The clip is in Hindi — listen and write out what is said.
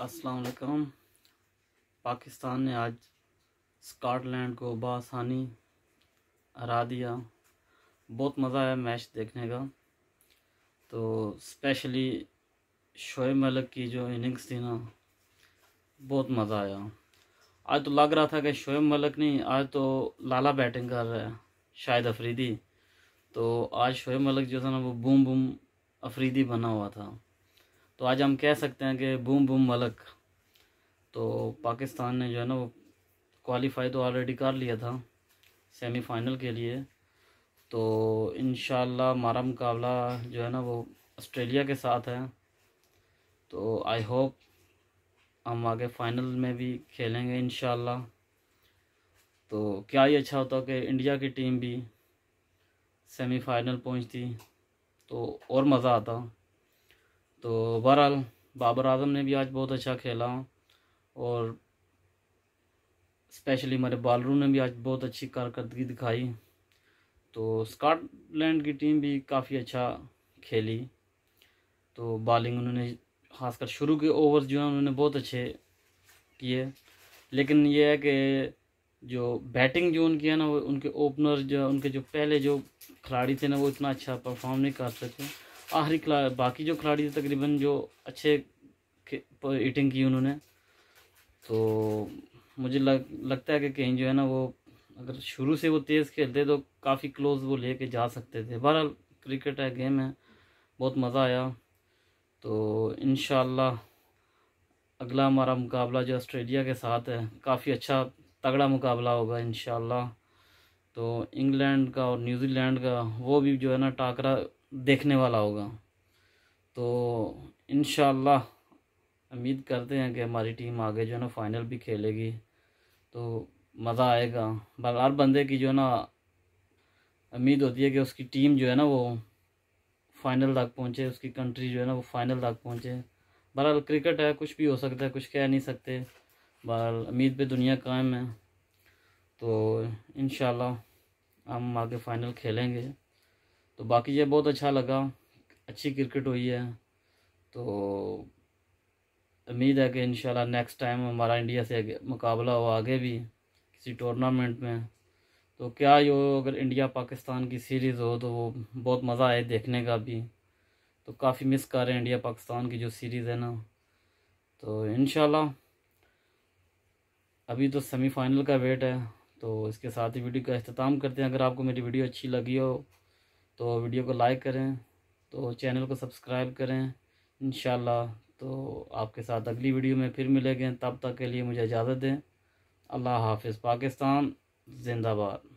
अस्सलाम पाकिस्तान ने आज स्कॉटलैंड को बसानी हरा दिया बहुत मज़ा आया मैच देखने का तो स्पेशली शोएब मलिक की जो इनिंग्स थी ना बहुत मज़ा आया आज तो लग रहा था कि शोएब मलिक नहीं आज तो लाला बैटिंग कर रहा है शायद अफरीदी तो आज शोएब मलिक जो था ना वो बूम बूम अफरीदी बना हुआ था तो आज हम कह सकते हैं कि बूम बूम मलक तो पाकिस्तान ने जो है ना वो क्वालिफाई तो ऑलरेडी कर लिया था सेमीफाइनल के लिए तो इन हमारा मुकाबला जो है ना वो ऑस्ट्रेलिया के साथ है तो आई होप हम आगे फाइनल में भी खेलेंगे इन तो क्या ही अच्छा होता कि इंडिया की टीम भी सेमीफाइनल पहुंचती तो और मज़ा आता तो बहरहाल बाबर आजम ने भी आज बहुत अच्छा खेला और स्पेशली हमारे बालरू ने भी आज बहुत अच्छी कारकर्दगी दिखाई तो स्कॉटलैंड की टीम भी काफ़ी अच्छा खेली तो बॉलिंग उन्होंने खासकर शुरू के ओवर्स जो हैं उन्होंने बहुत अच्छे किए लेकिन यह है कि जो बैटिंग जो उनकी है ना वो उनके ओपनर जो उनके जो पहले जो खिलाड़ी थे ना वो इतना अच्छा परफॉर्म नहीं कर सके आखिरी बाकी जो खिलाड़ी थे तकरीबन जो अच्छे ईटिंग की उन्होंने तो मुझे लग लगता है कि कहीं जो है ना वो अगर शुरू से वो तेज़ खेलते तो काफ़ी क्लोज वो लेके जा सकते थे बहरहाल क्रिकेट है गेम है बहुत मज़ा आया तो इन अगला हमारा मुकाबला जो ऑस्ट्रेलिया के साथ है काफ़ी अच्छा तगड़ा मुकाबला होगा इन तो इंग्लैंड का और न्यूज़ीलैंड का वो भी जो है ना टाकरा देखने वाला होगा तो इन उम्मीद करते हैं कि हमारी टीम आगे जो है ना फाइनल भी खेलेगी तो मज़ा आएगा हर बंदे की जो है ना उम्मीद होती है कि उसकी टीम जो है ना वो फाइनल तक पहुंचे उसकी कंट्री जो है ना वो फाइनल तक पहुंचे बहरहाल क्रिकेट है कुछ भी हो सकता है कुछ कह नहीं सकते बहरहाल उम्मीद पे दुनिया कायम है तो इन हम आगे फ़ाइनल खेलेंगे तो बाकी ये बहुत अच्छा लगा अच्छी क्रिकेट हुई है तो उम्मीद है कि इन नेक्स्ट टाइम हमारा इंडिया से मुकाबला हो आगे भी किसी टूर्नामेंट में तो क्या ये अगर इंडिया पाकिस्तान की सीरीज़ हो तो वो बहुत मज़ा आए देखने का भी तो काफ़ी मिस कर रहे हैं इंडिया पाकिस्तान की जो सीरीज़ है ना तो इन अभी तो सेमीफाइनल का वेट है तो इसके साथ ही वीडियो का अख्ताम करते हैं अगर आपको मेरी वीडियो अच्छी लगी हो तो वीडियो को लाइक करें तो चैनल को सब्सक्राइब करें इन तो आपके साथ अगली वीडियो में फिर मिलेंगे तब तक के लिए मुझे इजाज़त दें अल्लाह हाफिज़ पाकिस्तान जिंदाबाद